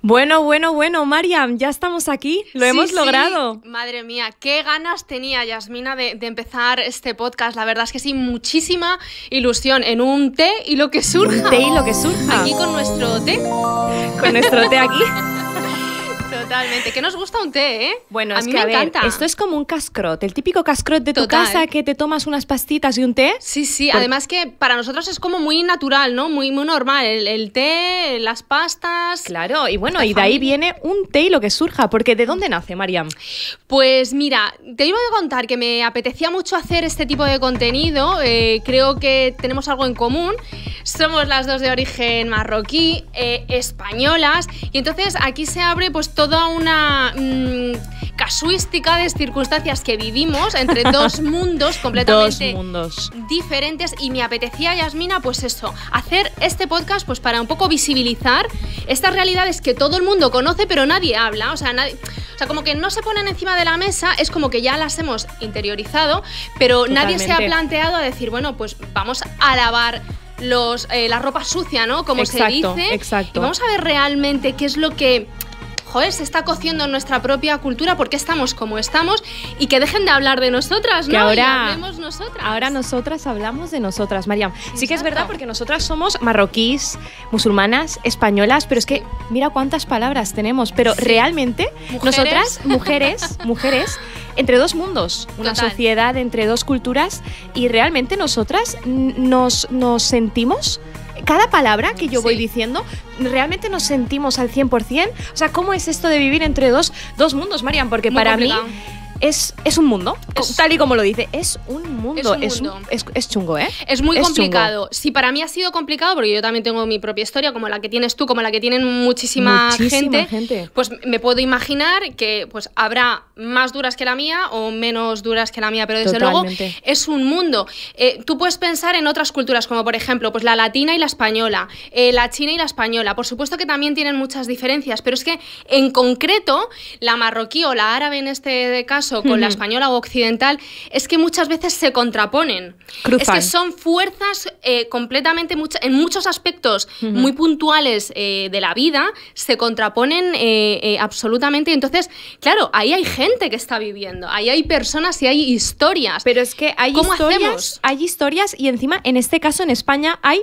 Bueno, bueno, bueno, Mariam, ya estamos aquí, lo hemos logrado. Madre mía, qué ganas tenía Yasmina de, empezar este podcast. La verdad es que sí, muchísima ilusión en un té y lo que surja. té y lo que surja. Aquí con nuestro té. Con nuestro té aquí. Totalmente. Que nos gusta un té, ¿eh? Bueno, a es mí que, me encanta. Esto es como un cascrot, el típico cascrot de tu casa que te tomas unas pastitas y un té. Sí, sí. Además que para nosotros es como muy natural, ¿no? Muy, muy normal. El, té, las pastas. Claro, y bueno, y de ahí viene un té y lo que surja. Porque ¿de dónde nace, Mariam? Pues mira, te iba a contar que me apetecía mucho hacer este tipo de contenido. Eh, creo que tenemos algo en común. Somos las dos de origen marroquí, eh, españolas. Y entonces aquí se abre pues todo una mm, casuística de circunstancias que vivimos entre dos mundos completamente diferentes y me apetecía, Yasmina, pues eso, hacer este podcast pues para un poco visibilizar estas realidades que todo el mundo conoce pero nadie habla, o sea, sea, como que no se ponen encima de la mesa, es como que ya las hemos interiorizado, pero nadie se ha planteado a decir, bueno, pues vamos a lavar los, eh, la ropa sucia, ¿no? Como se dice. Exacto. Y vamos a ver realmente qué es lo que joder, se está cociendo nuestra propia cultura, porque estamos como estamos y que dejen de hablar de nosotras, ¿no? ahora, nosotras. ahora nosotras hablamos de nosotras, Mariam. Sí que es verdad, porque nosotras somos marroquíes, musulmanas, españolas, pero es que mira cuántas palabras tenemos, pero realmente nosotras, mujeres, mujeres, entre dos mundos, una sociedad entre dos culturas y realmente nosotras nos, nos sentimos cada palabra que yo voy diciendo, realmente nos sentimos al 100%. O sea, ¿cómo es esto de vivir entre dos, mundos, Marian? Porque para mí es, un mundo, tal y como lo dice, es un mundo. Es, es, chungo, ¿eh? Es muy complicado. si para mí ha sido complicado porque yo también tengo mi propia historia, como la que tienes tú, como la que tienen muchísima, gente, Pues me puedo imaginar que pues habrá más duras que la mía o menos duras que la mía, pero desde luego es un mundo. Eh, tú puedes pensar en otras culturas, como por ejemplo pues la latina y la española, eh, la china y la española. Por supuesto que también tienen muchas diferencias, pero es que en concreto la marroquí o la árabe en este caso, o con la española o occidental, es que muchas veces se contraponen. Es que son fuerzas eh, completamente, en muchos aspectos muy puntuales eh, de la vida, se contraponen eh, absolutamente. Entonces, claro, ahí hay gente que está viviendo, ahí hay personas y hay historias. Pero es que hay ¿Cómo hacemos? hay historias y encima, en este caso en España, hay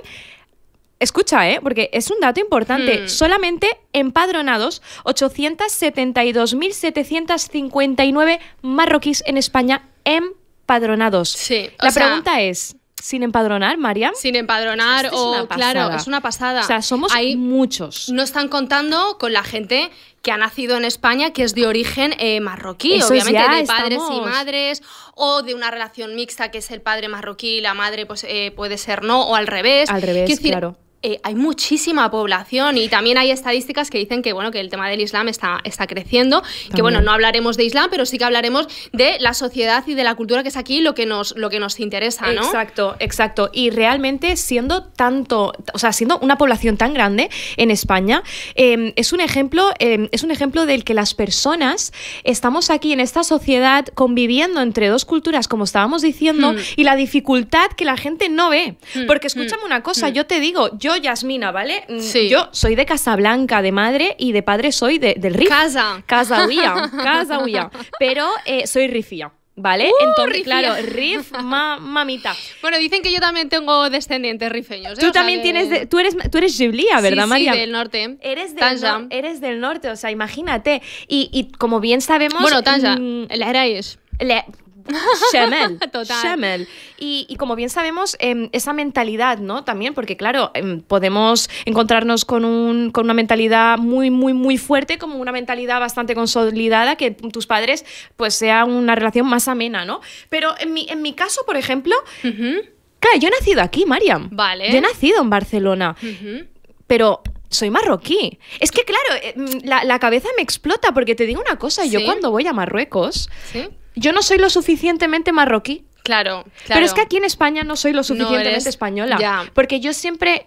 Escucha, ¿eh? porque es un dato importante. Hmm. Solamente empadronados 872.759 marroquíes en España empadronados. Sí. La pregunta es, sin empadronar, María? Sin empadronar, o, claro, es una pasada. O sea, somos muchos. No están contando con la gente que ha nacido en España, que es de origen eh, marroquí, obviamente, de padres y madres, o de una relación mixta que es el padre marroquí y la madre pues, eh, puede ser no, o al revés. Al revés, claro eh, hay muchísima población y también hay estadísticas que dicen que, bueno, que el tema del Islam está, está creciendo, que bueno, no hablaremos de Islam, pero sí que hablaremos de la sociedad y de la cultura que es aquí lo que nos, lo que nos interesa, ¿no? Exacto, exacto. Y realmente siendo tanto, o sea, siendo una población tan grande en España, em, es, un ejemplo, em, es un ejemplo del que las personas estamos aquí en esta sociedad conviviendo entre dos culturas, como estábamos diciendo, hmm. y la dificultad que la gente no ve. Hmm, Porque hmm, escúchame una cosa, yo te digo, yo Yasmina, ¿vale? Mm, sí. Yo soy de Casablanca de madre y de padre soy del Rif. Casa. Casa huía, casa huía. Pero eh, soy rifía. ¿Vale? ¡Uh, Entonces, claro, Rif, mamita. Bueno, dicen que yo también tengo descendientes rifeños. ¿eh? Tú también tienes. tú eres, tú eres ¿verdad, María? Sí, del norte. Eres del, eres del norte, o sea, imagínate. Y, como bien sabemos. Bueno, Tanja, mmm, Shemel, Y, como bien sabemos, em, esa mentalidad, ¿no? También, porque claro, em, podemos encontrarnos con, una mentalidad muy, muy, muy fuerte, como una mentalidad bastante consolidada, que tus padres, pues sea una relación más amena, ¿no? Pero en mi, caso, por ejemplo, claro, yo he nacido aquí, Mariam. Vale. Yo he nacido en Barcelona. Pero soy marroquí. Es que, claro, em, la, cabeza me explota porque te digo una cosa, yo cuando voy a Marruecos, ¿Sí? yo no soy lo suficientemente marroquí. Claro, claro. Pero es que aquí en España no soy lo suficientemente española. Porque yo siempre.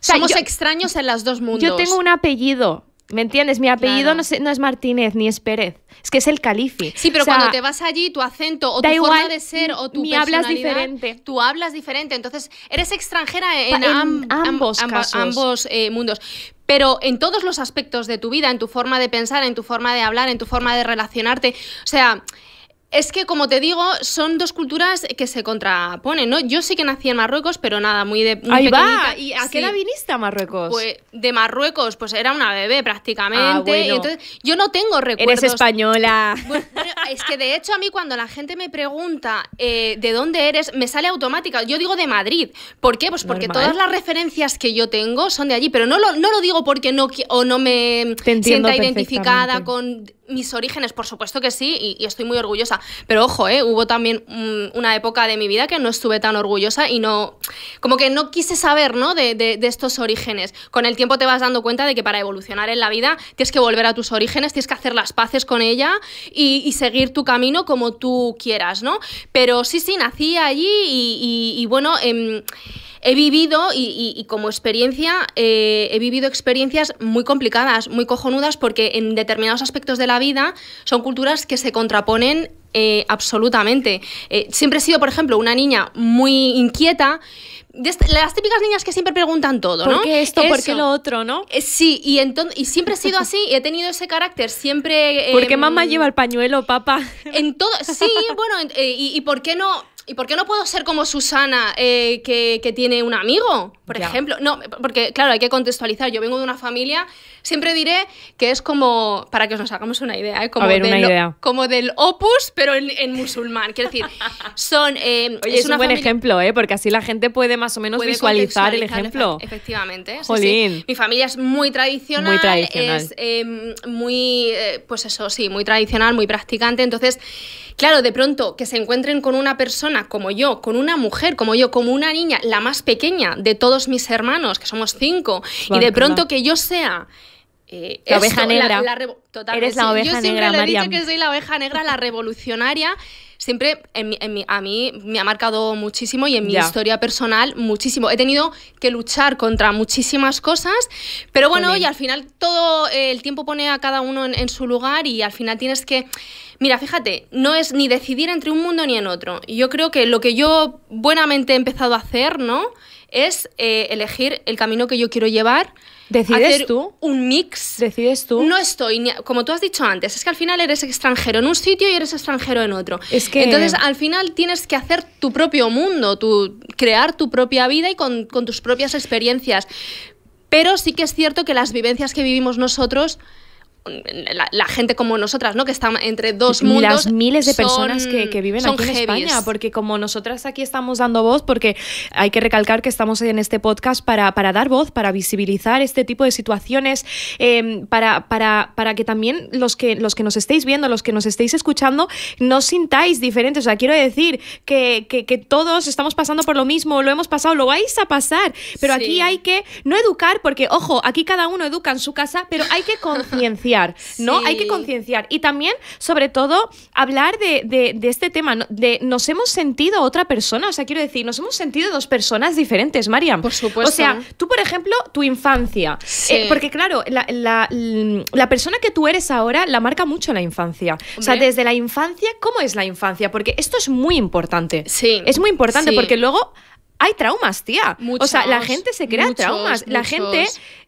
Somos extraños en los dos mundos. Yo tengo un apellido. ¿Me entiendes? Mi apellido no, es, Martínez ni es Pérez. Es que es el califi Sí, pero cuando te vas allí, tu acento o tu forma de ser o tu personalidad... hablas diferente. Tú hablas diferente. Entonces, eres extranjera en, ambos, eh, mundos. Pero en todos los aspectos de tu vida, en tu forma de pensar, en tu forma de hablar, en tu forma de relacionarte. O sea, es que, como te digo, son dos culturas que se contraponen, ¿no? Yo sí que nací en Marruecos, pero nada, muy de. Ahí va. ¿Y a qué edad viniste a Marruecos? Pues, de Marruecos, pues era una bebé prácticamente. Ah, yo no tengo recuerdos. Eres española. es que de hecho, a mí cuando la gente me pregunta eh, de dónde eres, me sale automática. Yo digo de Madrid. ¿Por qué? Pues porque todas las referencias que yo tengo son de allí, pero no lo, no lo digo porque no, o no me sienta identificada con mis orígenes, por supuesto que sí, y, estoy muy orgullosa. Pero ojo, eh, hubo también mm, una época de mi vida que no estuve tan orgullosa y no, como que no quise saber ¿no? De, estos orígenes. Con el tiempo te vas dando cuenta de que para evolucionar en la vida tienes que volver a tus orígenes, tienes que hacer las paces con ella y, seguir tu camino como tú quieras, ¿no? Pero sí, sí, nací allí y, bueno... Em, he vivido y, como experiencia, eh, he vivido experiencias muy complicadas, muy cojonudas, porque en determinados aspectos de la vida son culturas que se contraponen eh, absolutamente. Eh, siempre he sido, por ejemplo, una niña muy inquieta. las típicas niñas que siempre preguntan todo, ¿no? ¿Por qué esto? ¿Por qué lo otro? ¿No? sí, y, siempre he sido así, y he tenido ese carácter, siempre... ¿Por qué em, mamá lleva el pañuelo, papá? En todo, sí, bueno, y por qué no ¿y por qué no puedo ser como Susana eh, que, que, tiene un amigo? Por ejemplo, no, porque claro, hay que contextualizar. Yo vengo de una familia Siempre diré que es como, para que os nos hagamos una idea, ¿eh? como, ver, una idea. como del opus, pero en, musulmán. Quiero decir, son... Eh, Oye, es, un buen ejemplo, ¿eh? porque así la gente puede más o menos visualizar el ejemplo. Efectivamente. Jolín. Mi familia es muy tradicional. Muy Es em, muy, eh, pues eso, sí, muy tradicional, muy practicante. Entonces... Claro, de pronto que se encuentren con una persona como yo, con una mujer como yo, como una niña, la más pequeña de todos mis hermanos, que somos cinco, y de pronto que yo sea eh, la oveja negra. La, Eres la Yo siempre le he que soy la oveja negra, la revolucionaria. Siempre a mí me ha marcado muchísimo y en mi historia personal muchísimo. He tenido que luchar contra muchísimas cosas, pero bueno, y al final todo el tiempo pone a cada uno en su lugar y al final tienes que Mira, fíjate, no es ni decidir entre un mundo ni en otro. Yo creo que lo que yo buenamente he empezado a hacer, ¿no? Es eh, elegir el camino que yo quiero llevar. ¿Decides tú? Un mix. ¿Decides tú? No estoy, como tú has dicho antes, es que al final eres extranjero en un sitio y eres extranjero en otro. Es que... Entonces, al final tienes que hacer tu propio mundo, tu, crear tu propia vida y con, con tus propias experiencias. Pero sí que es cierto que las vivencias que vivimos nosotros la, gente como nosotras, ¿no? Que están entre dos mundos. Las miles de personas que, viven aquí en España, porque como nosotras aquí estamos dando voz, porque hay que recalcar que estamos en este podcast para, para dar voz, para visibilizar este tipo de situaciones, em, para, para, que también los que, los que nos estéis viendo, los que nos estéis escuchando, no sintáis diferentes. O sea, quiero decir que, todos estamos pasando por lo mismo, lo hemos pasado, lo vais a pasar, pero aquí hay que no educar, porque ojo, aquí cada uno educa en su casa, pero hay que concienciar. ¿no? Hay que concienciar. Y también, sobre todo, hablar de, este tema, de nos hemos sentido otra persona, o sea, quiero decir, nos hemos sentido dos personas diferentes, Mariam. Por supuesto. O sea, tú, por ejemplo, tu infancia, eh, porque claro, la, persona que tú eres ahora la marca mucho la infancia. O sea, desde la infancia, ¿cómo es la infancia? Porque esto es muy importante. Sí. Es muy importante porque luego hay traumas, tía. o sea, la gente se crea traumas. La gente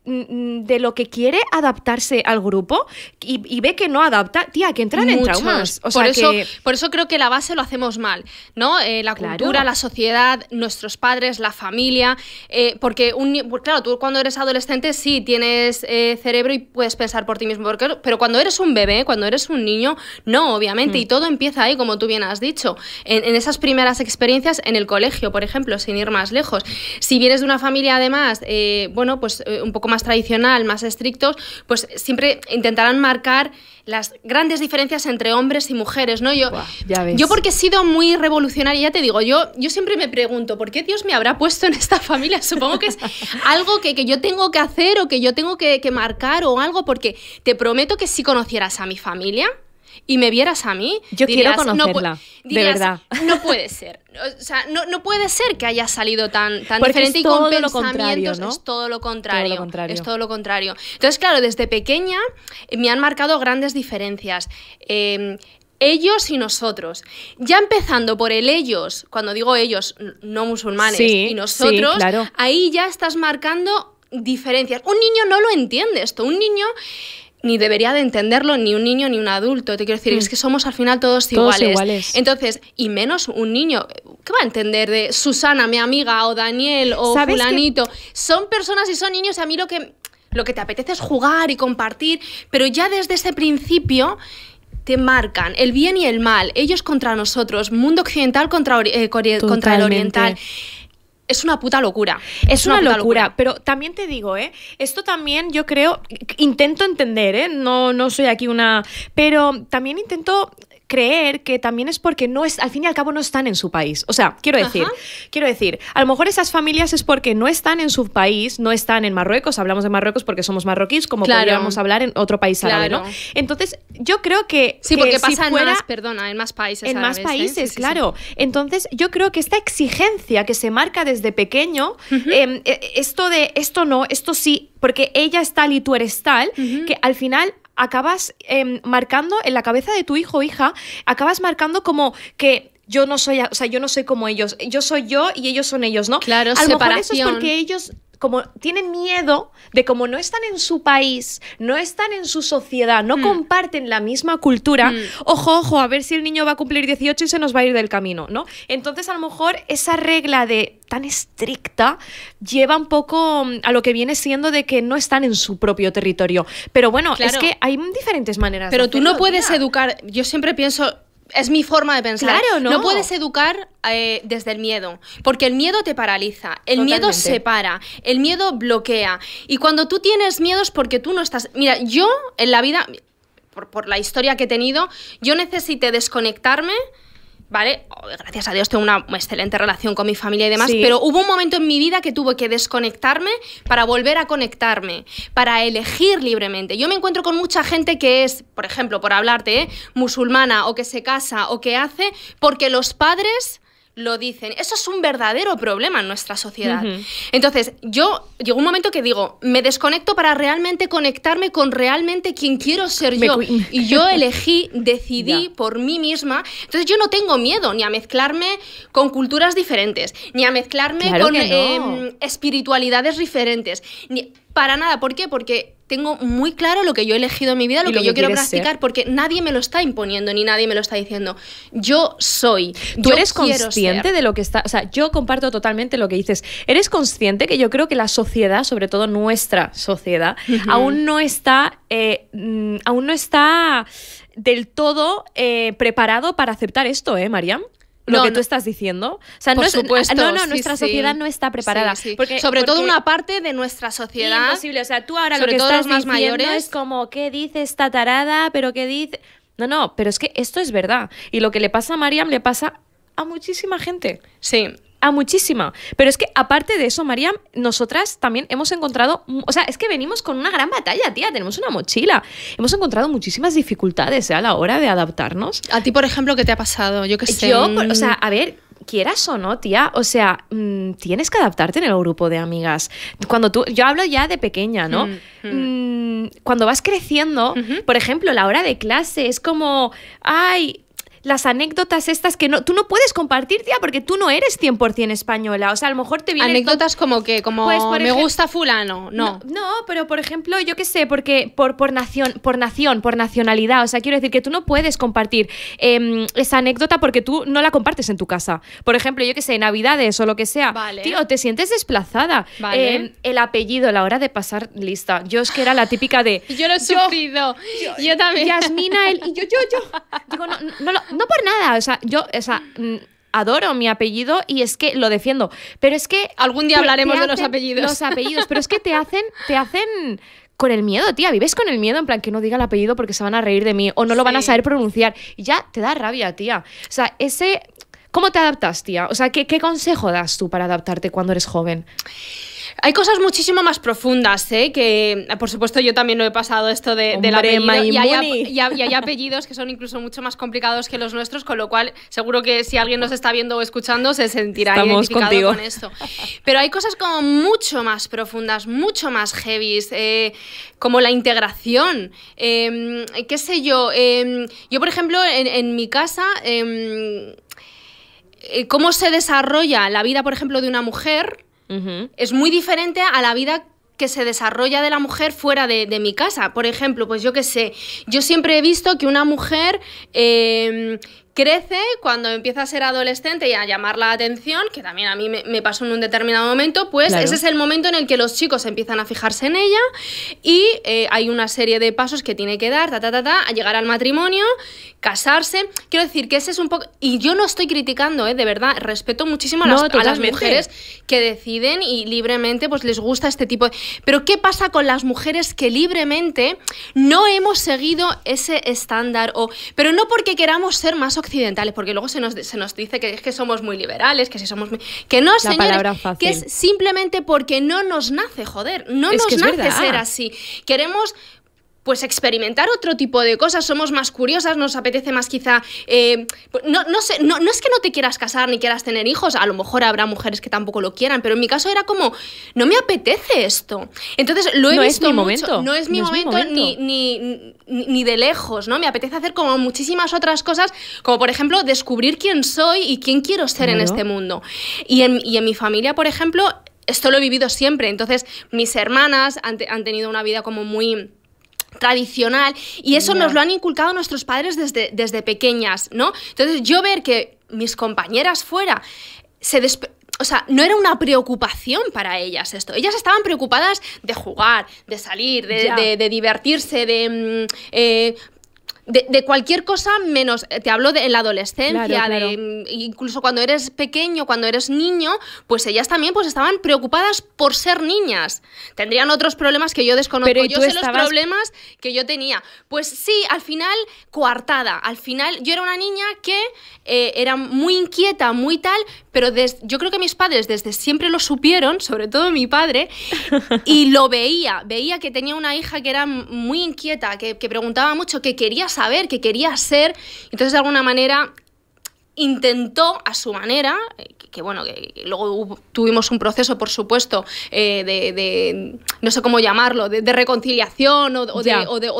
Mm, de lo que quiere adaptarse al grupo y, ve que no adapta, tía, que entran en traumas. por, eso, por eso creo que la base lo hacemos mal, ¿no? Eh, la cultura, la sociedad, nuestros padres, la familia, eh, porque, un, pues claro, tú cuando eres adolescente sí tienes eh, cerebro y puedes pensar por ti mismo, pero cuando eres un bebé, cuando eres un niño, no, obviamente, mm. y todo empieza ahí, como tú bien has dicho, en esas primeras experiencias en el colegio, por ejemplo, sin ir más lejos. Si vienes de una familia, además, bueno, pues un poco más tradicional, más estrictos, pues siempre intentarán marcar las grandes diferencias entre hombres y mujeres, ¿no? Yo, yo porque he sido muy revolucionaria, ya te digo, yo, yo siempre me pregunto, ¿por qué Dios me habrá puesto en esta familia? Supongo que es algo que, que, yo tengo que hacer o que yo tengo que, que marcar o algo, porque te prometo que si conocieras a mi familia, y me vieras a mí, yo quiero conocerla. de verdad. No puede ser. O sea, no, puede ser que haya salido tan, tan diferente y con pensamientos. ¿no? Es todo lo, contrario, Es todo lo contrario. Entonces, claro, desde pequeña eh, me han marcado grandes diferencias. Em, ellos y nosotros. Ya empezando por el ellos, cuando digo ellos, no musulmanes, y nosotros, ahí ya estás marcando diferencias. Un niño no lo entiende esto. Un niño ni debería de entenderlo ni un niño ni un adulto. Te quiero decir, es mm. que somos al final todos, iguales. Entonces, y menos un niño, ¿qué va a entender de Susana, mi amiga, o Daniel, o fulanito? Son personas y son niños y a mí lo que, lo que te apetece es jugar y compartir, pero ya desde ese principio te marcan el bien y el mal, ellos contra nosotros, mundo occidental contra, eh, contra el oriental es una puta locura. Es, una, locura, pero también te digo, ¿eh? Esto también yo creo, intento entender, ¿eh? No, no soy aquí una... Pero también intento creer que también es porque no es, al fin y al cabo no están en su país. O sea, quiero decir, quiero decir, a lo mejor esas familias es porque no están en su país, no están en Marruecos, hablamos de Marruecos porque somos marroquíes, como podríamos hablar en otro país árabe, ¿no? Entonces, yo creo que Sí, porque pasa en más, perdona, en más países En más ¿eh? países, claro. Entonces, yo creo que esta exigencia que se marca desde pequeño, em, eh, esto de esto no, esto sí, porque ella es tal y tú eres tal, que al final acabas em, marcando en la cabeza de tu hijo o hija, acabas marcando como que yo no soy, o sea, yo no soy como ellos, yo soy yo y ellos son ellos, ¿no? Claro, a lo separación. eso es porque ellos como tienen miedo de como no están en su país, no están en su sociedad, no hmm. comparten la misma cultura, hmm. ojo, ojo, a ver si el niño va a cumplir 18 y se nos va a ir del camino, ¿no? Entonces a lo mejor esa regla de tan estricta lleva un poco mm, a lo que viene siendo de que no están en su propio territorio. Pero bueno, es que hay diferentes maneras. Pero tú no puedes educar, yo siempre pienso, es mi forma de pensar. no. puedes educar eh, desde el miedo, porque el miedo te paraliza, el miedo separa, el miedo bloquea. Y cuando tú tienes miedos porque tú no estás... Mira, yo en la vida, por, por la historia que he tenido, yo necesité desconectarme ¿vale? Oh, gracias a Dios tengo una excelente relación con mi familia y demás, pero hubo un momento en mi vida que tuve que desconectarme para volver a conectarme, para elegir libremente. Yo me encuentro con mucha gente que es, por ejemplo, por hablarte, ¿eh? musulmana o que se casa o que hace porque los padres lo dicen. Eso es un verdadero problema en nuestra sociedad. Entonces, yo llegó un momento que digo, me desconecto para realmente conectarme con realmente quien quiero ser yo. Y yo elegí, decidí por mí misma. Entonces, yo no tengo miedo ni a mezclarme con culturas diferentes, ni a mezclarme con em, espiritualidades diferentes. Para nada, ¿por qué? Porque tengo muy claro lo que yo he elegido en mi vida, lo, que, yo quiero practicar, porque nadie me lo está imponiendo ni nadie me lo está diciendo. Yo soy. ¿Tú eres consciente de lo que está.? O sea, yo comparto totalmente lo que dices. ¿Eres consciente que yo creo que la sociedad, sobre todo nuestra sociedad, aún no está. Eh, mm, aún no está del todo eh, preparado para aceptar esto, ¿eh, Mariam? lo que tú estás diciendo. sea, por no ah, supuesto, no, nuestra sociedad no está preparada. Sobre todo una parte de nuestra sociedad. Es Imposible, o sea, tú ahora lo que estás más diciendo mayores, es como, ¿qué dice esta tarada? Pero ¿qué dice...? No, no, pero es que esto es verdad. Y lo que le pasa a Mariam le pasa a muchísima gente. Sí, a muchísima. Pero es que aparte de eso, María, nosotras también hemos encontrado, o sea, es que venimos con una gran batalla, tía, tenemos una mochila. Hemos encontrado muchísimas dificultades ¿eh? a la hora de adaptarnos. A ti, por ejemplo, ¿qué te ha pasado? Yo qué sé. Yo, mm. o sea, a ver, quieras o no, tía, o sea, mm, tienes que adaptarte en el grupo de amigas. Cuando tú, yo hablo ya de pequeña, ¿no? Mm, cuando vas creciendo, por ejemplo, la hora de clase es como, ay, las anécdotas estas que no, tú no puedes compartir, tía, porque tú no eres 100% española. O sea, a lo mejor te vienen... Anécdotas como que, como pues, me gusta fulano, no. no. pero por ejemplo, yo qué sé, porque por, por, nación, por nación, por nacionalidad. O sea, quiero decir que tú no puedes compartir em, esa anécdota porque tú no la compartes en tu casa. Por ejemplo, yo qué sé, navidades o lo que sea. Vale. Tío, te sientes desplazada. Vale. Em, el apellido, la hora de pasar lista. Yo es que era la típica de... yo lo he sufrido. Yo, también. Yasmina, y yo, yo, yo. Digo, no, no, no no por nada. O sea, yo, o sea, mm, adoro mi apellido y es que lo defiendo. Pero es que. Algún día hablaremos de los apellidos. Los apellidos, pero es que te hacen, te hacen con el miedo, tía. Vives con el miedo en plan que no diga el apellido porque se van a reír de mí o no lo van a saber pronunciar. Y ya te da rabia, tía. O sea, ese. ¿Cómo te adaptas, tía? O sea, ¿qué, qué consejo das tú para adaptarte cuando eres joven? Hay cosas muchísimo más profundas, ¿eh? que por supuesto yo también lo he pasado esto de, la del Y hay, apellidos que son incluso mucho más complicados que los nuestros, con lo cual seguro que si alguien nos está viendo o escuchando se sentirá identificado con esto. Pero hay cosas como mucho más profundas, mucho más heavy, eh, como la integración. Em, ¿Qué sé yo? Em, yo, por ejemplo, en mi casa em, eh, cómo se desarrolla la vida, por ejemplo, de una mujer es muy diferente a la vida que se desarrolla de la mujer fuera de, mi casa. Por ejemplo, pues yo qué sé, yo siempre he visto que una mujer eh, crece cuando empieza a ser adolescente y a llamar la atención, que también a mí me, pasó en un determinado momento, pues ese es el momento en el que los chicos empiezan a fijarse en ella y eh, hay una serie de pasos que tiene que dar, ta, ta, ta, a llegar al matrimonio, casarse. Quiero decir que ese es un poco... Y yo no estoy criticando, eh, de verdad, respeto muchísimo a las, mujeres que deciden y libremente pues les gusta este tipo de... Pero ¿qué pasa con las mujeres que libremente no hemos seguido ese estándar? O... Pero no porque queramos ser más occidentales, porque luego se nos, se nos dice que es que somos muy liberales, que si somos Que no, La palabra fácil. que es simplemente porque no nos nace, joder, no nos nace ser así. Queremos pues experimentar otro tipo de cosas, somos más curiosas, nos apetece más quizá, eh, pues, no, sé, no, es que no te quieras casar ni quieras tener hijos, a lo mejor habrá mujeres que tampoco lo quieran, pero en mi caso era como, no me apetece esto. Entonces lo he no visto es mi momento. No es mi momento, Ni, de lejos, ¿no? Me apetece hacer como muchísimas otras cosas, como por ejemplo descubrir quién soy y quién quiero ser en este mundo. Y en, mi familia, por ejemplo, esto lo he vivido siempre. Entonces, mis hermanas han, han, tenido una vida como muy tradicional y eso nos lo han inculcado nuestros padres desde, desde pequeñas, ¿no? Entonces yo ver que mis compañeras fuera se o sea, no era una preocupación para ellas esto. Ellas estaban preocupadas de jugar, de salir, de, divertirse, de mm, eh, de, cualquier cosa menos, eh, te hablo de la adolescencia, de mm, incluso cuando eres pequeño, cuando eres niño, pues ellas también pues estaban preocupadas por ser niñas. Tendrían otros problemas que yo desconozco. Pero, yo sé los problemas que yo tenía. Pues sí, al final coartada. Al final yo era una niña que eh, era muy inquieta, muy tal, pero yo creo que mis padres desde siempre lo supieron, sobre todo mi padre, y lo veía. Veía que tenía una hija que era muy inquieta, que preguntaba mucho, que quería saber saber, que quería ser. Entonces, de alguna manera, intentó a su manera, eh, que, bueno, que, luego tuvimos un proceso, por supuesto, eh, de, no sé cómo llamarlo, de, reconciliación o,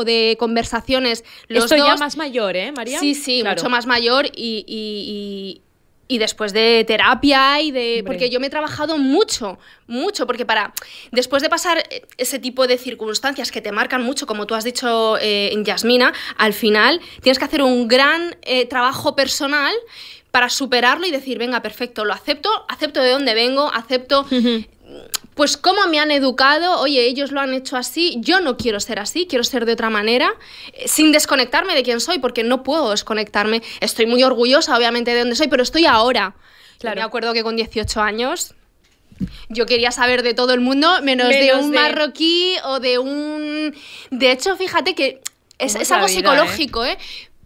de, conversaciones. Los ya más mayor, ¿eh, María? Sí, sí, mucho más mayor y y después de terapia y de... Porque yo me he trabajado mucho, mucho, porque para... Después de pasar eh, ese tipo de circunstancias que te marcan mucho, como tú has dicho eh, en Yasmina, al final tienes que hacer un gran eh, trabajo personal para superarlo y decir, venga, perfecto, lo acepto, acepto de dónde vengo, acepto pues cómo me han educado, oye, ellos lo han hecho así, yo no quiero ser así, quiero ser de otra manera, eh, sin desconectarme de quién soy, porque no puedo desconectarme. Estoy muy orgullosa, obviamente, de dónde soy, pero estoy ahora. Claro. me acuerdo que con 18 años yo quería saber de todo el mundo, menos, de un marroquí o de un... De hecho, fíjate que es, algo ¿eh? psicológico, ¿eh?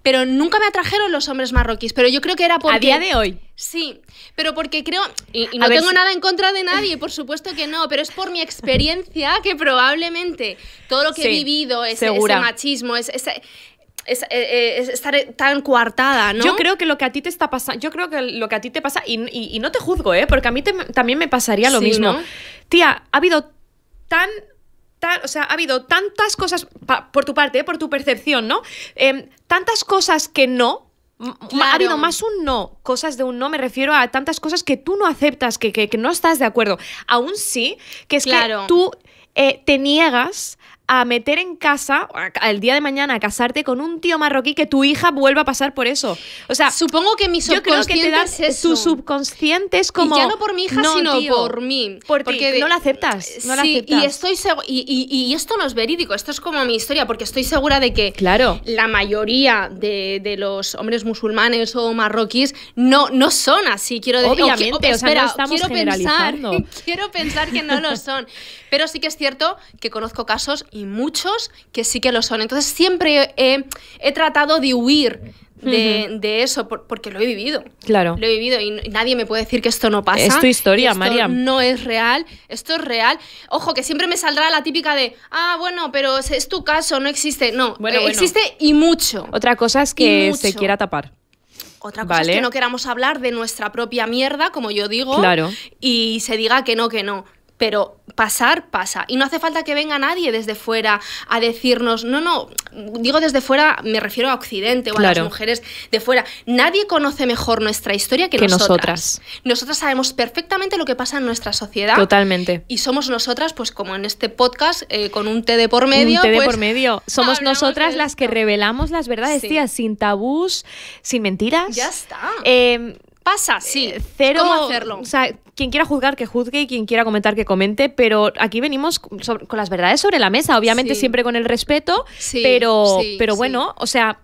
pero nunca me atrajeron los hombres marroquíes. Pero yo creo que era porque... A día de hoy. Sí, pero porque creo, y, no tengo nada en contra de nadie, por supuesto que no, pero es por mi experiencia que probablemente todo lo que he vivido, ese, machismo, eh, eh, es, estar tan coartada, ¿no? Yo creo que lo que a ti te está pasando, yo creo que lo que a ti te pasa, y, no te juzgo, ¿eh? Porque a mí también me pasaría lo mismo. Tía, ha habido tan o sea, ha habido tantas cosas, por tu parte, eh, por tu percepción, ¿no? Em, tantas cosas que no, Ha habido más un no, cosas de un no, me refiero a tantas cosas que tú no aceptas, que, que, no estás de acuerdo. Aún sí, que es claro. que tú eh, te niegas a meter en casa, el día de mañana, a casarte con un tío marroquí que tu hija vuelva a pasar por eso. O sea, supongo que mi subconsciente yo que te das es tu subconsciente es como. ya no por mi hija, sino por mí. porque no la aceptas. Y, estoy y, esto no es verídico, esto es como mi historia, porque estoy segura de que claro. la mayoría de, los hombres musulmanes o marroquíes no, no son así. Quiero decir, obviamente, pero espera, quiero pensar, quiero pensar que no lo son. Pero sí que es cierto que conozco casos y muchos que sí que lo son. Entonces siempre he, tratado de huir de, eso, porque lo he vivido. Claro. Lo he vivido y nadie me puede decir que esto no pasa. Es tu historia, esto María. No es real, esto es real. Ojo, que siempre me saldrá la típica de, ah, bueno, pero es tu caso, no existe. No, eh, existe y mucho. Otra cosa es que se quiera tapar. Otra cosa es que no queramos hablar de nuestra propia mierda, como yo digo, claro. y se diga que no, que no pero pasar pasa. Y no hace falta que venga nadie desde fuera a decirnos, no, no, digo desde fuera, me refiero a Occidente o a las mujeres de fuera. Nadie conoce mejor nuestra historia que, que nosotras. nosotras. sabemos perfectamente lo que pasa en nuestra sociedad. Totalmente. Y somos nosotras, pues como en este podcast, eh, con un té de por medio. Un de pues, por medio. Somos nosotras las que revelamos las verdades, tías, sin tabús, sin mentiras. Ya está. Em, Pasa, sí. Eh, cero, hacerlo? O sea, quien quiera juzgar, que juzgue y quien quiera comentar, que comente, pero aquí venimos con las verdades sobre la mesa, obviamente siempre con el respeto, pero, pero bueno, o sea,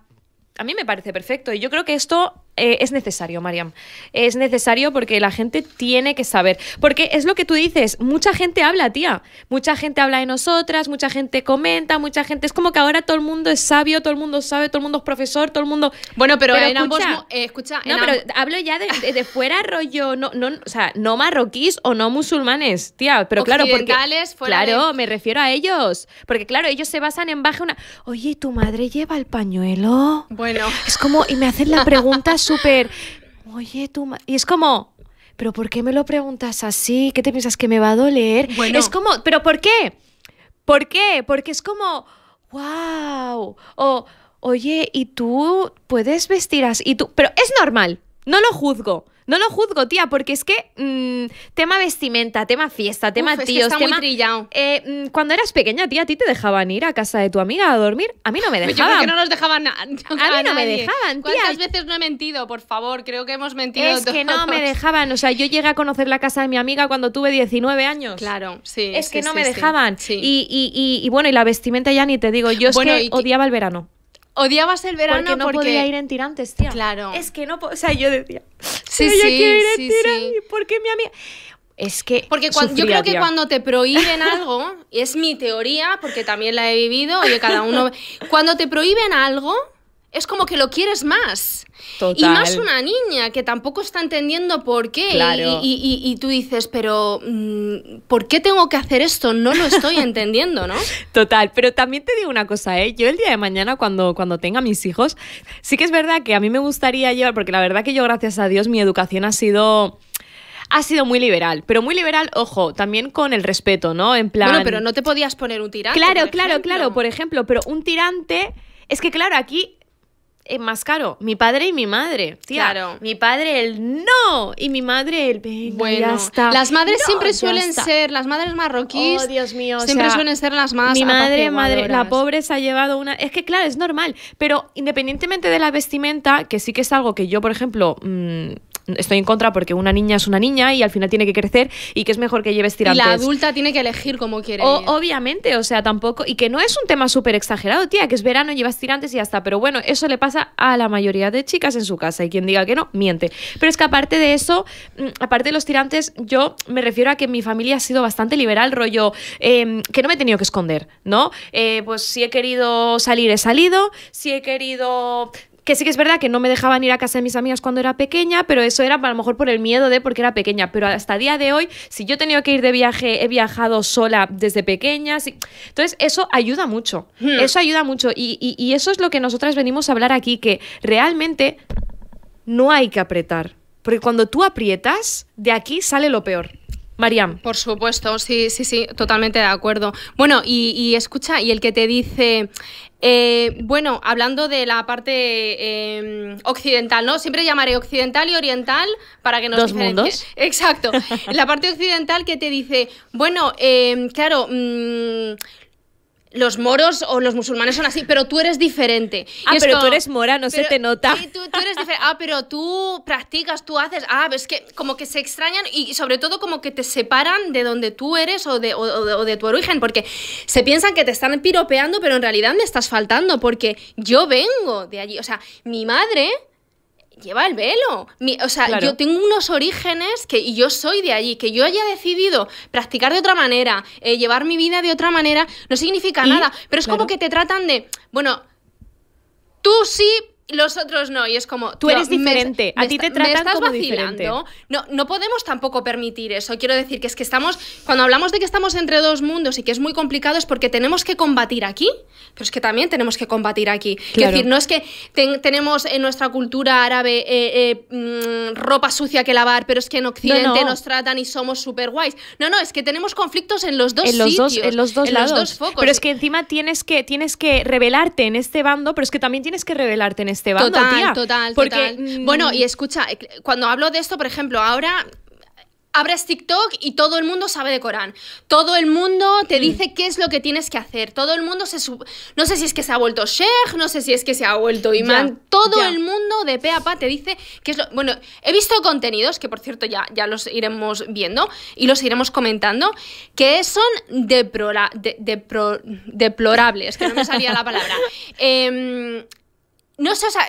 a mí me parece perfecto y yo creo que esto eh, es necesario, Mariam. Es necesario porque la gente tiene que saber. Porque es lo que tú dices, mucha gente habla, tía. Mucha gente habla de nosotras, mucha gente comenta, mucha gente. Es como que ahora todo el mundo es sabio, todo el mundo sabe, todo el mundo es profesor, todo el mundo. Bueno, pero, en escucha, ambos. escucha, no, eh, pero hablo ya de, fuera rollo, no, no, o sea, no marroquíes o no musulmanes, tía. Pero claro, porque. Fuera claro, me refiero a ellos. Porque claro, ellos se basan en baja una. Oye, ¿tu madre lleva el pañuelo? Bueno. Es como, y me hacen la pregunta súper, oye, tú... y es como, pero ¿por qué me lo preguntas así? ¿Qué te piensas que me va a doler? Bueno. Es como, pero ¿por qué? ¿Por qué? Porque es como, wow. O, oye, ¿y tú puedes vestir así? ¿Y tú? Pero es normal, no lo juzgo. No lo juzgo, tía, porque es que mm, tema vestimenta, tema fiesta, tema Uf, tíos, es que eh, mm, cuando eras pequeña, tía, a ti te dejaban ir a casa de tu amiga a dormir. A mí no me pues dejaban. no nos dejaban. A, mí no me dejaban, tía. ¿Cuántas veces no he mentido? Por favor, creo que hemos mentido. Es que no me dejaban. O sea, yo llegué a conocer la casa de mi amiga cuando tuve 19 años. Claro, sí. Es que no me dejaban. Y, bueno, y la vestimenta ya ni te digo. Yo es que odiaba el verano odiabas el verano porque no podía ir en tirantes, tía. Claro. Es que no, o sea, yo decía, sí, ¿Por qué mi amiga? Es que. Porque yo creo que cuando te prohíben algo, y es mi teoría, porque también la he vivido, oye, cada uno. cuando te prohíben algo, es como que lo quieres más. Total. Y más una niña que tampoco está entendiendo por qué. Y, tú dices, pero mm, ¿por qué tengo que hacer esto? No lo estoy entendiendo, ¿no? Total, pero también te digo una cosa, ¿eh? Yo el día de mañana, cuando, cuando tenga mis hijos, sí que es verdad que a mí me gustaría llevar, porque la verdad que yo, gracias a Dios, mi educación ha sido ha sido muy liberal, pero muy liberal, ojo, también con el respeto, ¿no? En plan. Bueno, pero no te podías poner un tirante. Claro, claro, claro, por ejemplo, pero un tirante. Es que, claro, aquí es más caro. Mi padre y mi madre. claro. Mi padre el no y mi madre el venga, bueno, ya está. Las madres siempre suelen ser, las madres marroquíes. Oh, Dios mío. Siempre suelen ser las más. Mi madre, madre, la pobre se ha llevado una. Es que claro, es normal. Pero independientemente de la vestimenta, que sí que es algo que yo, por ejemplo. Mm, estoy en contra porque una niña es una niña y al final tiene que crecer y que es mejor que lleves tirantes. Y la adulta tiene que elegir como quiere. obviamente, o sea, tampoco. Y que no es un tema súper exagerado, tía, que es verano, llevas tirantes y ya está. Pero bueno, eso le pasa a la mayoría de chicas en su casa y quien diga que no, miente. Pero es que aparte de eso, mm, aparte de los tirantes, yo me refiero a que mi familia ha sido bastante liberal, rollo, em, que no me he tenido que esconder, ¿no? Eh, pues si he querido salir, he salido, si he querido que sí que es verdad que no me dejaban ir a casa de mis amigas cuando era pequeña, pero eso era a lo mejor por el miedo de porque era pequeña. Pero hasta día de hoy, si yo he tenido que ir de viaje, he viajado sola desde pequeña. Entonces, eso ayuda mucho. Hmm. Eso ayuda mucho. y eso es lo que nosotras venimos a hablar aquí, que realmente no hay que apretar. Porque cuando tú aprietas, de aquí sale lo peor. Mariam. Por supuesto, sí, sí, sí, totalmente de acuerdo. Bueno, y, escucha, y el que te dice, eh, bueno, hablando de la parte em, occidental, ¿no? Siempre llamaré occidental y oriental para que nos... Dos mundos. Exacto. la parte occidental que te dice, bueno, em, claro, mm, los moros o los musulmanes son así, pero tú eres diferente. Ah, pero tú eres mora, no se te nota. Sí, tú, eres diferente. Ah, pero tú practicas, tú haces. Ah, es que como que se extrañan y sobre todo como que te separan de donde tú eres o de, o de tu origen, porque se piensan que te están piropeando, pero en realidad me estás faltando, porque yo vengo de allí. O sea, mi madre lleva el velo. o sea, yo tengo unos orígenes que yo soy de allí, que yo haya decidido practicar de otra manera, eh, llevar mi vida de otra manera, no significa nada. Pero es como que te tratan de, bueno, tú sí, los otros no. Y es como. Tú eres diferente. a ti te tratan como Diferente. No, no podemos tampoco permitir eso. Quiero decir que es que estamos. Cuando hablamos de que estamos entre dos mundos y que es muy complicado, es porque tenemos que combatir aquí, pero es que también tenemos que combatir aquí. Es decir, no es que tenemos en nuestra cultura árabe eh, eh, mm, ropa sucia que lavar, pero es que en Occidente nos tratan y somos super guays. No, no, es que tenemos conflictos en los dos sitios, en los dos en Los dos focos. Pero es que encima tienes que, tienes que revelarte en este bando, pero es que también tienes que revelarte en este total, Total, Porque, total. Mm, bueno, y escucha, eh, cuando hablo de esto, por ejemplo, ahora abres TikTok y todo el mundo sabe de Corán. Todo el mundo te mm. dice qué es lo que tienes que hacer. Todo el mundo se no sé si es que se ha vuelto sheikh, no sé si es que se ha vuelto imán. todo el mundo de pe a pa te dice qué es lo Bueno, he visto contenidos que por cierto ya ya los iremos viendo y los iremos comentando que son de, de deplorables, que no me salía la palabra. Eh, no sé, o sea,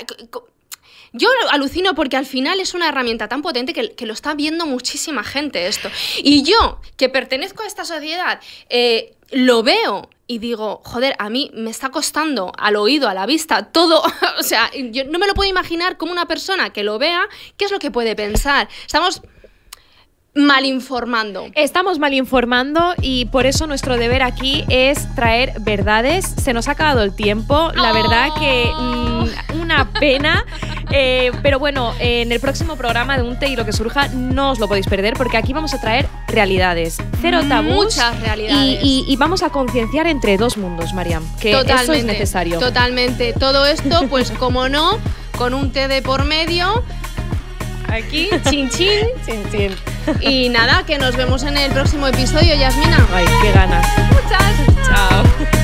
yo alucino porque al final es una herramienta tan potente que, lo está viendo muchísima gente esto. Y yo, que pertenezco a esta sociedad, eh, lo veo y digo, joder, a mí me está costando al oído, a la vista, todo. o sea, yo no me lo puedo imaginar como una persona que lo vea, qué es lo que puede pensar. Estamos mal informando. Estamos mal informando y por eso nuestro deber aquí es traer verdades. Se nos ha acabado el tiempo, la oh. verdad que mm, una pena. Eh, pero bueno, en el próximo programa de Un té y lo que surja no os lo podéis perder porque aquí vamos a traer realidades, cero tabús. Muchas realidades. Y, vamos a concienciar entre dos mundos, Mariam, que eso es necesario. Totalmente. Todo esto, pues como no, con un té de por medio Aquí, chin Y nada, que nos vemos en el próximo episodio, Yasmina. Ay, qué ganas. Muchas. Chao.